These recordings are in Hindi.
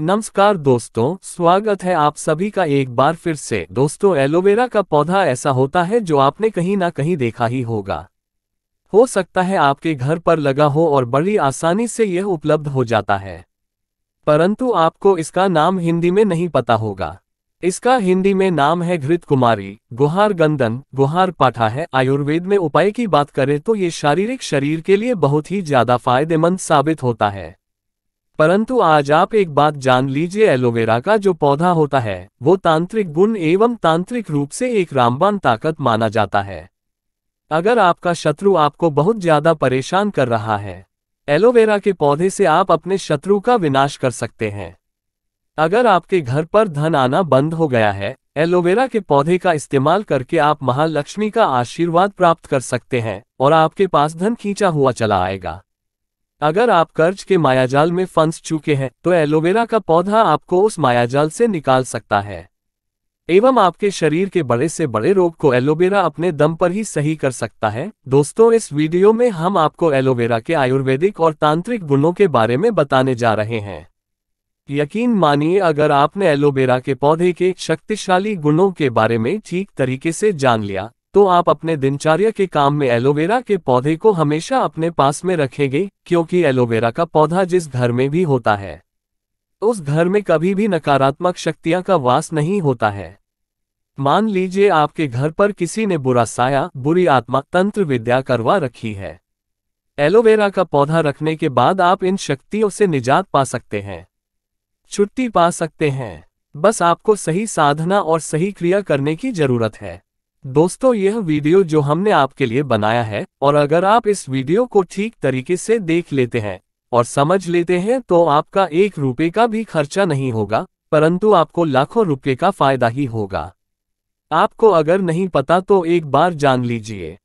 नमस्कार दोस्तों स्वागत है आप सभी का एक बार फिर से दोस्तों एलोवेरा का पौधा ऐसा होता है जो आपने कहीं ना कहीं देखा ही होगा हो सकता है आपके घर पर लगा हो और बड़ी आसानी से यह उपलब्ध हो जाता है परंतु आपको इसका नाम हिंदी में नहीं पता होगा इसका हिंदी में नाम है घृत कुमारी गुहार गंदन गुहार पाठा है आयुर्वेद में उपाय की बात करें तो ये शारीरिक शरीर के लिए बहुत ही ज्यादा फायदेमंद साबित होता है परंतु आज आप एक बात जान लीजिए एलोवेरा का जो पौधा होता है वो तांत्रिक गुण एवं तांत्रिक रूप से एक रामबान ताकत माना जाता है अगर आपका शत्रु आपको बहुत ज्यादा परेशान कर रहा है एलोवेरा के पौधे से आप अपने शत्रु का विनाश कर सकते हैं अगर आपके घर पर धन आना बंद हो गया है एलोवेरा के पौधे का इस्तेमाल करके आप महालक्ष्मी का आशीर्वाद प्राप्त कर सकते हैं और आपके पास धन खींचा हुआ चला आएगा अगर आप कर्ज के मायाजाल में फंस चुके हैं तो एलोवेरा का पौधा आपको उस मायाजाल से निकाल सकता है एवं आपके शरीर के बड़े से बड़े रोग को एलोवेरा अपने दम पर ही सही कर सकता है दोस्तों इस वीडियो में हम आपको एलोवेरा के आयुर्वेदिक और तांत्रिक गुणों के बारे में बताने जा रहे हैं यकीन मानिए अगर आपने एलोवेरा के पौधे के शक्तिशाली गुणों के बारे में ठीक तरीके से जान लिया तो आप अपने दिनचर्या के काम में एलोवेरा के पौधे को हमेशा अपने पास में रखेंगे क्योंकि एलोवेरा का पौधा जिस घर में भी होता है उस घर में कभी भी नकारात्मक शक्तियां का वास नहीं होता है मान लीजिए आपके घर पर किसी ने बुरा साया बुरी आत्मा तंत्र विद्या करवा रखी है एलोवेरा का पौधा रखने के बाद आप इन शक्तियों से निजात पा सकते हैं छुट्टी पा सकते हैं बस आपको सही साधना और सही क्रिया करने की जरूरत है दोस्तों यह वीडियो जो हमने आपके लिए बनाया है और अगर आप इस वीडियो को ठीक तरीके से देख लेते हैं और समझ लेते हैं तो आपका एक रुपये का भी खर्चा नहीं होगा परंतु आपको लाखों रुपये का फायदा ही होगा आपको अगर नहीं पता तो एक बार जान लीजिए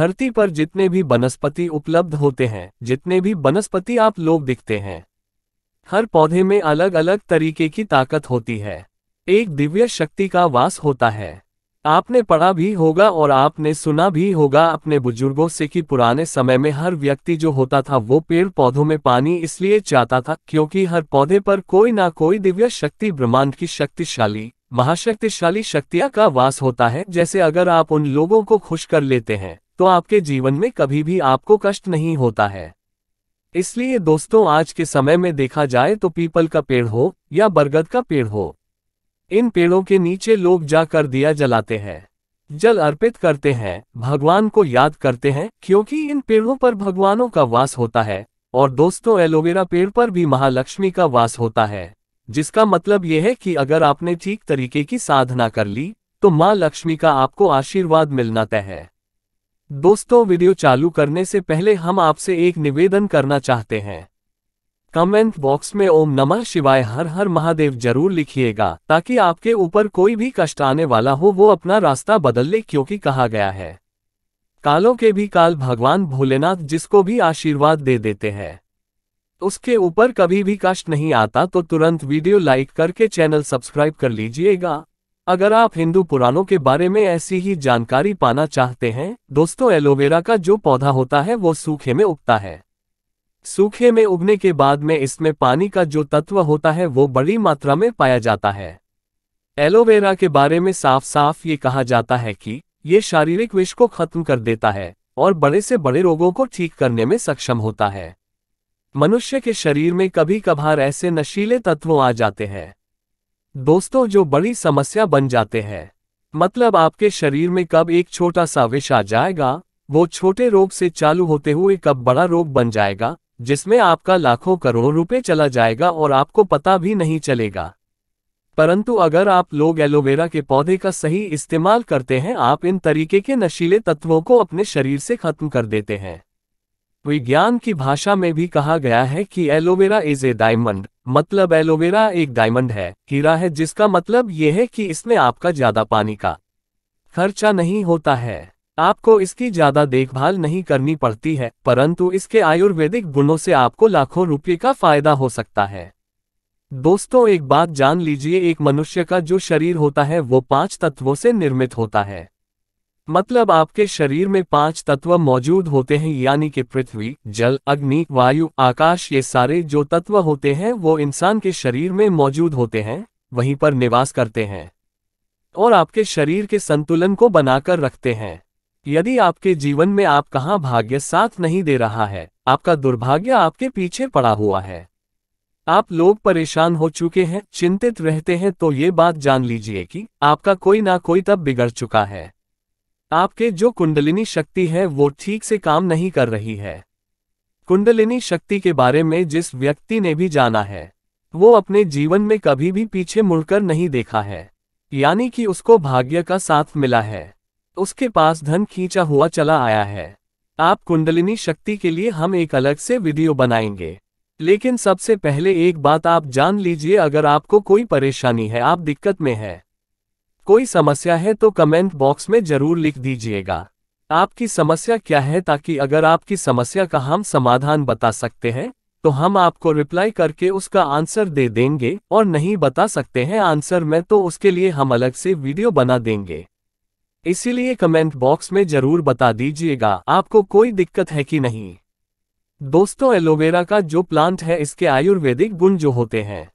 धरती पर जितने भी वनस्पति उपलब्ध होते हैं जितने भी वनस्पति आप लोग दिखते हैं हर पौधे में अलग अलग तरीके की ताकत होती है एक दिव्य शक्ति का वास होता है आपने पढ़ा भी होगा और आपने सुना भी होगा अपने बुजुर्गों से कि पुराने समय में हर व्यक्ति जो होता था वो पेड़ पौधों में पानी इसलिए चाहता था क्योंकि हर पौधे पर कोई ना कोई दिव्य शक्ति ब्रह्मांड की शक्तिशाली महाशक्तिशाली शक्तियां का वास होता है जैसे अगर आप उन लोगों को खुश कर लेते हैं तो आपके जीवन में कभी भी आपको कष्ट नहीं होता है इसलिए दोस्तों आज के समय में देखा जाए तो पीपल का पेड़ हो या बरगद का पेड़ हो इन पेड़ों के नीचे लोग जाकर दिया जलाते हैं जल अर्पित करते हैं भगवान को याद करते हैं क्योंकि इन पेड़ों पर भगवानों का वास होता है और दोस्तों एलोवेरा पेड़ पर भी महालक्ष्मी का वास होता है जिसका मतलब यह है कि अगर आपने ठीक तरीके की साधना कर ली तो माँ लक्ष्मी का आपको आशीर्वाद मिलना तय है दोस्तों वीडियो चालू करने से पहले हम आपसे एक निवेदन करना चाहते हैं कमेंट बॉक्स में ओम नमः शिवाय हर हर महादेव जरूर लिखिएगा ताकि आपके ऊपर कोई भी कष्ट आने वाला हो वो अपना रास्ता बदल ले क्योंकि कहा गया है कालों के भी काल भगवान भोलेनाथ जिसको भी आशीर्वाद दे देते हैं उसके ऊपर कभी भी कष्ट नहीं आता तो तुरंत वीडियो लाइक करके चैनल सब्सक्राइब कर लीजिएगा अगर आप हिंदू पुराणों के बारे में ऐसी ही जानकारी पाना चाहते हैं दोस्तों एलोवेरा का जो पौधा होता है वो सूखे में उगता है सूखे में उगने के बाद में इसमें पानी का जो तत्व होता है वो बड़ी मात्रा में पाया जाता है एलोवेरा के बारे में साफ साफ ये कहा जाता है कि ये शारीरिक विष को खत्म कर देता है और बड़े से बड़े रोगों को ठीक करने में सक्षम होता है मनुष्य के शरीर में कभी कभार ऐसे नशीले तत्व आ जाते हैं दोस्तों जो बड़ी समस्या बन जाते हैं मतलब आपके शरीर में कब एक छोटा सा विष आ जाएगा वो छोटे रोग से चालू होते हुए कब बड़ा रोग बन जाएगा जिसमें आपका लाखों करोड़ रुपए चला जाएगा और आपको पता भी नहीं चलेगा परंतु अगर आप लोग एलोवेरा के पौधे का सही इस्तेमाल करते हैं आप इन तरीके के नशीले तत्वों को अपने शरीर से खत्म कर देते हैं विज्ञान की भाषा में भी कहा गया है कि एलोवेरा इज ए डायमंड मतलब एलोवेरा एक डायमंड है हीरा है जिसका मतलब यह है कि इसमें आपका ज्यादा पानी का खर्चा नहीं होता है आपको इसकी ज्यादा देखभाल नहीं करनी पड़ती है परंतु इसके आयुर्वेदिक गुणों से आपको लाखों रुपये का फायदा हो सकता है दोस्तों एक बात जान लीजिए एक मनुष्य का जो शरीर होता है वो पांच तत्वों से निर्मित होता है मतलब आपके शरीर में पांच तत्व मौजूद होते हैं यानी कि पृथ्वी जल अग्नि वायु आकाश ये सारे जो तत्व होते हैं वो इंसान के शरीर में मौजूद होते हैं वहीं पर निवास करते हैं और आपके शरीर के संतुलन को बनाकर रखते हैं यदि आपके जीवन में आप कहाँ भाग्य साथ नहीं दे रहा है आपका दुर्भाग्य आपके पीछे पड़ा हुआ है आप लोग परेशान हो चुके हैं चिंतित रहते हैं तो ये बात जान लीजिए कि आपका कोई ना कोई तब बिगड़ चुका है आपके जो कुंडलिनी शक्ति है वो ठीक से काम नहीं कर रही है कुंडलिनी शक्ति के बारे में जिस व्यक्ति ने भी जाना है वो अपने जीवन में कभी भी पीछे मुड़कर नहीं देखा है यानी कि उसको भाग्य का साथ मिला है उसके पास धन खींचा हुआ चला आया है आप कुंडलिनी शक्ति के लिए हम एक अलग से वीडियो बनाएंगे लेकिन सबसे पहले एक बात आप जान लीजिए अगर आपको कोई परेशानी है आप दिक्कत में है कोई समस्या है तो कमेंट बॉक्स में जरूर लिख दीजिएगा आपकी समस्या क्या है ताकि अगर आपकी समस्या का हम समाधान बता सकते हैं तो हम आपको रिप्लाई करके उसका आंसर दे देंगे और नहीं बता सकते हैं आंसर में तो उसके लिए हम अलग से वीडियो बना देंगे इसीलिए कमेंट बॉक्स में जरूर बता दीजिएगा आपको कोई दिक्कत है कि नहीं दोस्तों एलोवेरा का जो प्लांट है इसके आयुर्वेदिक गुण जो होते हैं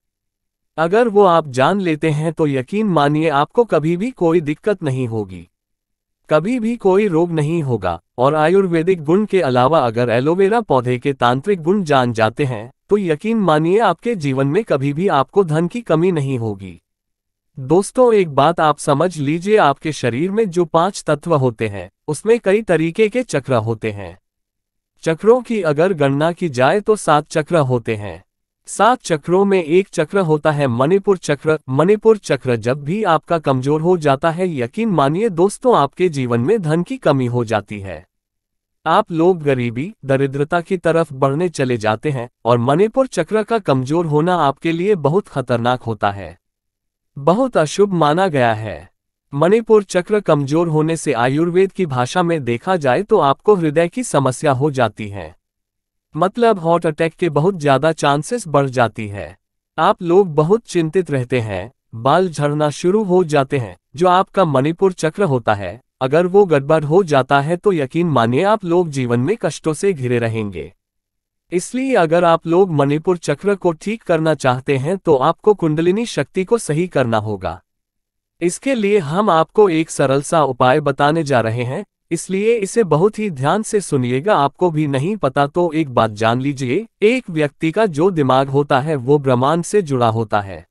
अगर वो आप जान लेते हैं तो यकीन मानिए आपको कभी भी कोई दिक्कत नहीं होगी कभी भी कोई रोग नहीं होगा और आयुर्वेदिक गुण के अलावा अगर एलोवेरा पौधे के तांत्रिक गुण जान जाते हैं तो यकीन मानिए आपके जीवन में कभी भी आपको धन की कमी नहीं होगी दोस्तों एक बात आप समझ लीजिए आपके शरीर में जो पांच तत्व होते हैं उसमें कई तरीके के चक्र होते हैं चक्रों की अगर गणना की जाए तो सात चक्र होते हैं सात चक्रों में एक चक्र होता है मणिपुर चक्र मणिपुर चक्र जब भी आपका कमजोर हो जाता है यकीन मानिए दोस्तों आपके जीवन में धन की कमी हो जाती है आप लोग गरीबी दरिद्रता की तरफ बढ़ने चले जाते हैं और मणिपुर चक्र का कमजोर होना आपके लिए बहुत खतरनाक होता है बहुत अशुभ माना गया है मणिपुर चक्र कमजोर होने से आयुर्वेद की भाषा में देखा जाए तो आपको हृदय की समस्या हो जाती है मतलब हार्ट अटैक के बहुत ज्यादा चांसेस बढ़ जाती है आप लोग बहुत चिंतित रहते हैं बाल झड़ना शुरू हो जाते हैं जो आपका मणिपुर चक्र होता है अगर वो गड़बड़ हो जाता है तो यकीन मानिए आप लोग जीवन में कष्टों से घिरे रहेंगे इसलिए अगर आप लोग मणिपुर चक्र को ठीक करना चाहते हैं तो आपको कुंडलिनी शक्ति को सही करना होगा इसके लिए हम आपको एक सरल सा उपाय बताने जा रहे हैं इसलिए इसे बहुत ही ध्यान से सुनिएगा आपको भी नहीं पता तो एक बात जान लीजिए एक व्यक्ति का जो दिमाग होता है वो ब्रह्मांड से जुड़ा होता है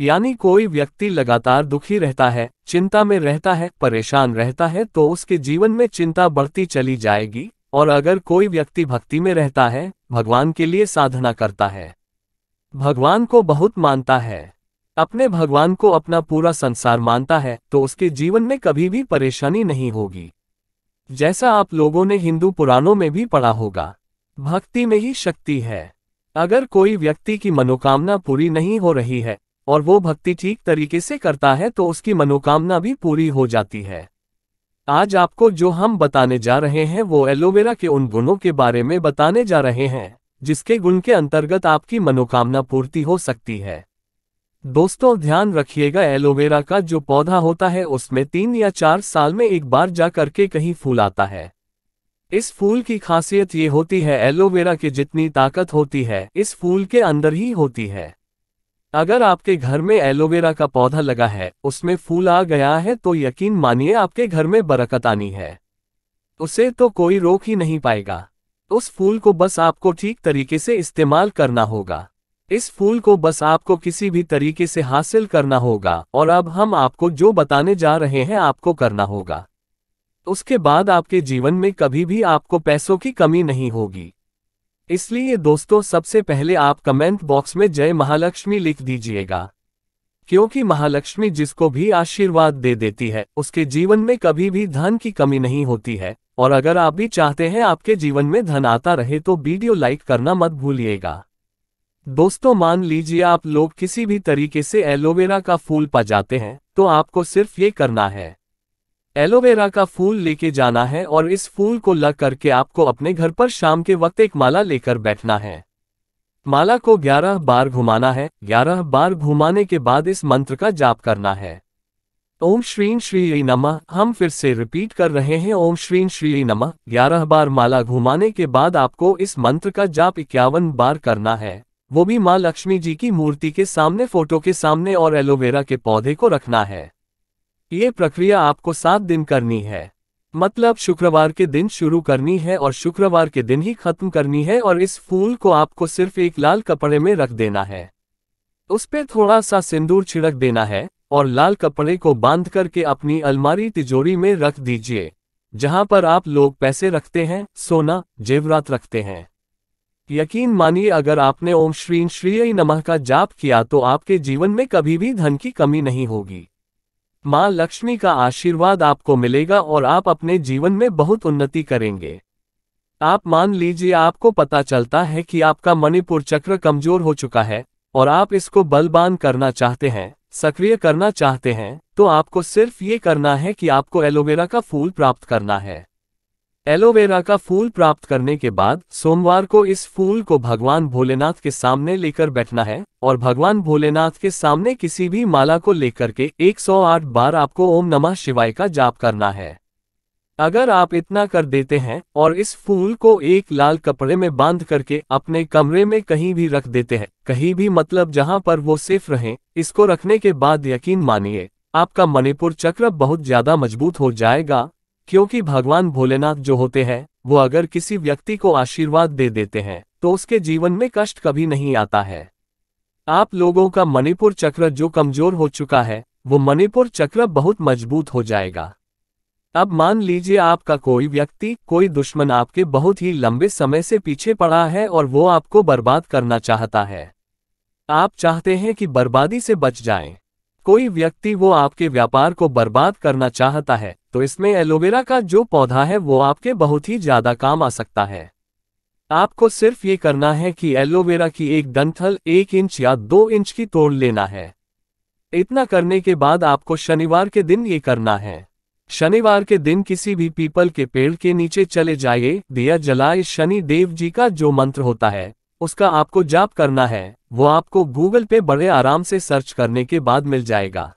यानी कोई व्यक्ति लगातार दुखी रहता है चिंता में रहता है परेशान रहता है तो उसके जीवन में चिंता बढ़ती चली जाएगी और अगर कोई व्यक्ति भक्ति में रहता है भगवान के लिए साधना करता है भगवान को बहुत मानता है अपने भगवान को अपना पूरा संसार मानता है तो उसके जीवन में कभी भी परेशानी नहीं होगी जैसा आप लोगों ने हिंदू पुराणों में भी पढ़ा होगा भक्ति में ही शक्ति है अगर कोई व्यक्ति की मनोकामना पूरी नहीं हो रही है और वो भक्ति ठीक तरीके से करता है तो उसकी मनोकामना भी पूरी हो जाती है आज आपको जो हम बताने जा रहे हैं वो एलोवेरा के उन गुणों के बारे में बताने जा रहे हैं जिसके गुण के अंतर्गत आपकी मनोकामना पूर्ति हो सकती है दोस्तों ध्यान रखिएगा एलोवेरा का जो पौधा होता है उसमें तीन या चार साल में एक बार जा करके कहीं फूल आता है इस फूल की खासियत ये होती है एलोवेरा की जितनी ताकत होती है इस फूल के अंदर ही होती है अगर आपके घर में एलोवेरा का पौधा लगा है उसमें फूल आ गया है तो यकीन मानिए आपके घर में बरकत आनी है उसे तो कोई रोक ही नहीं पाएगा उस फूल को बस आपको ठीक तरीके से इस्तेमाल करना होगा इस फूल को बस आपको किसी भी तरीके से हासिल करना होगा और अब हम आपको जो बताने जा रहे हैं आपको करना होगा उसके बाद आपके जीवन में कभी भी आपको पैसों की कमी नहीं होगी इसलिए दोस्तों सबसे पहले आप कमेंट बॉक्स में जय महालक्ष्मी लिख दीजिएगा क्योंकि महालक्ष्मी जिसको भी आशीर्वाद दे देती है उसके जीवन में कभी भी धन की कमी नहीं होती है और अगर आप भी चाहते हैं आपके जीवन में धन आता रहे तो वीडियो लाइक करना मत भूलिएगा दोस्तों मान लीजिए आप लोग किसी भी तरीके से एलोवेरा का फूल पजाते जाते हैं तो आपको सिर्फ ये करना है एलोवेरा का फूल लेके जाना है और इस फूल को लग करके आपको अपने घर पर शाम के वक्त एक माला लेकर बैठना है माला को ग्यारह बार घुमाना है ग्यारह बार घुमाने के बाद इस मंत्र का जाप करना है ओम श्रीन श्री नमः हम फिर से रिपीट कर रहे हैं ओम श्रीन श्री नमः ग्यारह बार माला घुमाने के बाद आपको इस मंत्र का जाप इक्यावन बार करना है वो भी माँ लक्ष्मी जी की मूर्ति के सामने फोटो के सामने और एलोवेरा के पौधे को रखना है ये प्रक्रिया आपको सात दिन करनी है मतलब शुक्रवार के दिन शुरू करनी है और शुक्रवार के दिन ही खत्म करनी है और इस फूल को आपको सिर्फ एक लाल कपड़े में रख देना है उस पर थोड़ा सा सिंदूर छिड़क देना है और लाल कपड़े को बांध करके अपनी अलमारी तिजोरी में रख दीजिए जहां पर आप लोग पैसे रखते हैं सोना जेवरात रखते हैं यकीन मानिए अगर आपने ओम श्री श्री नमह का जाप किया तो आपके जीवन में कभी भी धन की कमी नहीं होगी मां लक्ष्मी का आशीर्वाद आपको मिलेगा और आप अपने जीवन में बहुत उन्नति करेंगे आप मान लीजिए आपको पता चलता है कि आपका मणिपुर चक्र कमजोर हो चुका है और आप इसको बलबान करना चाहते हैं सक्रिय करना चाहते हैं तो आपको सिर्फ ये करना है कि आपको एलोवेरा का फूल प्राप्त करना है एलोवेरा का फूल प्राप्त करने के बाद सोमवार को इस फूल को भगवान भोलेनाथ के सामने लेकर बैठना है और भगवान भोलेनाथ के सामने किसी भी माला को लेकर के 108 बार आपको ओम नमः शिवाय का जाप करना है अगर आप इतना कर देते हैं और इस फूल को एक लाल कपड़े में बांध करके अपने कमरे में कहीं भी रख देते हैं कहीं भी मतलब जहां पर वो सेफ रहें इसको रखने के बाद यकीन मानिए आपका मणिपुर चक्र बहुत ज्यादा मजबूत हो जाएगा क्योंकि भगवान भोलेनाथ जो होते हैं वो अगर किसी व्यक्ति को आशीर्वाद दे देते हैं तो उसके जीवन में कष्ट कभी नहीं आता है आप लोगों का मणिपुर चक्र जो कमजोर हो चुका है वो मणिपुर चक्र बहुत मजबूत हो जाएगा अब मान लीजिए आपका कोई व्यक्ति कोई दुश्मन आपके बहुत ही लंबे समय से पीछे पड़ा है और वो आपको बर्बाद करना चाहता है आप चाहते हैं कि बर्बादी से बच जाएं। कोई व्यक्ति वो आपके व्यापार को बर्बाद करना चाहता है तो इसमें एलोवेरा का जो पौधा है वो आपके बहुत ही ज़्यादा काम आ सकता है आपको सिर्फ ये करना है कि एलोवेरा की एक डंठल एक इंच या दो इंच की तोड़ लेना है इतना करने के बाद आपको शनिवार के दिन ये करना है शनिवार के दिन किसी भी पीपल के पेड़ के नीचे चले जाइए दिया जलाए शनि देव जी का जो मंत्र होता है उसका आपको जाप करना है वो आपको गूगल पे बड़े आराम से सर्च करने के बाद मिल जाएगा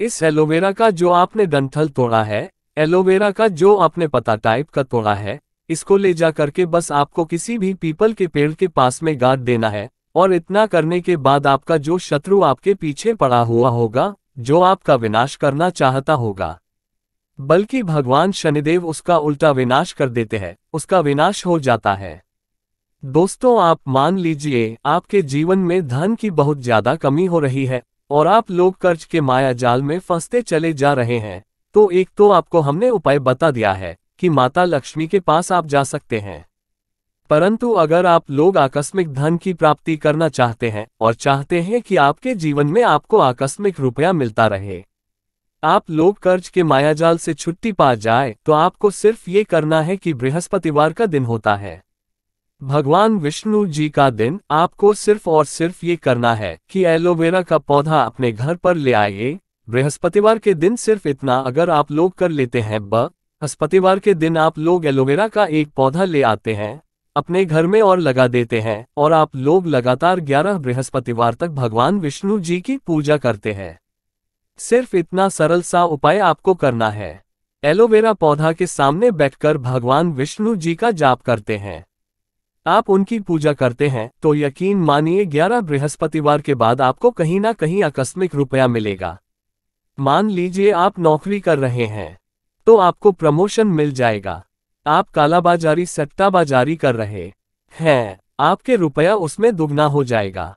इस एलोवेरा का जो आपने दंथल तोड़ा है एलोवेरा का जो आपने पता टाइप का तोड़ा है इसको ले जा करके बस आपको किसी भी पीपल के पेड़ के पास में गाद देना है और इतना करने के बाद आपका जो शत्रु आपके पीछे पड़ा हुआ होगा जो आपका विनाश करना चाहता होगा बल्कि भगवान शनिदेव उसका उल्टा विनाश कर देते हैं उसका विनाश हो जाता है दोस्तों आप मान लीजिए आपके जीवन में धन की बहुत ज्यादा कमी हो रही है और आप लोग कर्ज के माया जाल में फंसते चले जा रहे हैं तो एक तो आपको हमने उपाय बता दिया है कि माता लक्ष्मी के पास आप जा सकते हैं परंतु अगर आप लोग आकस्मिक धन की प्राप्ति करना चाहते हैं और चाहते हैं कि आपके जीवन में आपको आकस्मिक रुपया मिलता रहे आप लोग कर्ज के मायाजाल से छुट्टी पा जाए तो आपको सिर्फ ये करना है कि बृहस्पतिवार का दिन होता है भगवान विष्णु जी का दिन आपको सिर्फ और सिर्फ ये करना है कि एलोवेरा का पौधा अपने घर पर ले आइए बृहस्पतिवार के दिन सिर्फ इतना अगर आप लोग कर लेते हैं बृहस्पतिवार के दिन आप लोग एलोवेरा का एक पौधा ले आते हैं अपने घर में और लगा देते हैं और आप लोग लगातार ग्यारह बृहस्पतिवार तक भगवान विष्णु जी की पूजा करते हैं सिर्फ इतना सरल सा उपाय आपको करना है एलोवेरा पौधा के सामने बैठकर भगवान विष्णु जी का जाप करते हैं आप उनकी पूजा करते हैं तो यकीन मानिए ग्यारह बृहस्पतिवार के बाद आपको कहीं ना कहीं आकस्मिक रुपया मिलेगा मान लीजिए आप नौकरी कर रहे हैं तो आपको प्रमोशन मिल जाएगा आप कालाबाजारी सट्टाबाजारी कर रहे हैं आपके रुपया उसमें दुगना हो जाएगा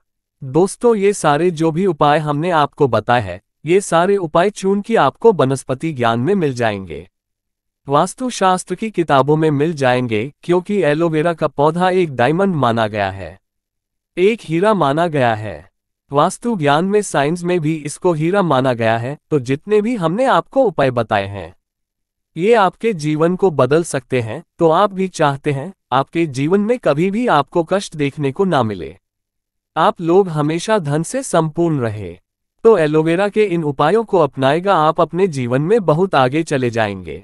दोस्तों ये सारे जो भी उपाय हमने आपको बताए हैं ये सारे उपाय चून की आपको वनस्पति ज्ञान में मिल जाएंगे वास्तुशास्त्र की किताबों में मिल जाएंगे क्योंकि एलोवेरा का पौधा एक डायमंड माना गया है एक हीरा माना गया है वास्तु ज्ञान में साइंस में भी इसको हीरा माना गया है तो जितने भी हमने आपको उपाय बताए हैं ये आपके जीवन को बदल सकते हैं तो आप भी चाहते हैं आपके जीवन में कभी भी आपको कष्ट देखने को ना मिले आप लोग हमेशा धन से संपूर्ण रहे तो एलोवेरा के इन उपायों को अपनाएगा आप अपने जीवन में बहुत आगे चले जाएंगे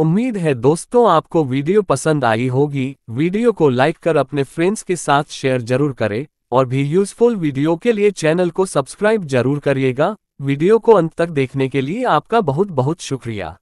उम्मीद है दोस्तों आपको वीडियो पसंद आई होगी वीडियो को लाइक कर अपने फ्रेंड्स के साथ शेयर जरूर करें और भी यूजफुल वीडियो के लिए चैनल को सब्सक्राइब जरूर करिएगा वीडियो को अंत तक देखने के लिए आपका बहुत बहुत शुक्रिया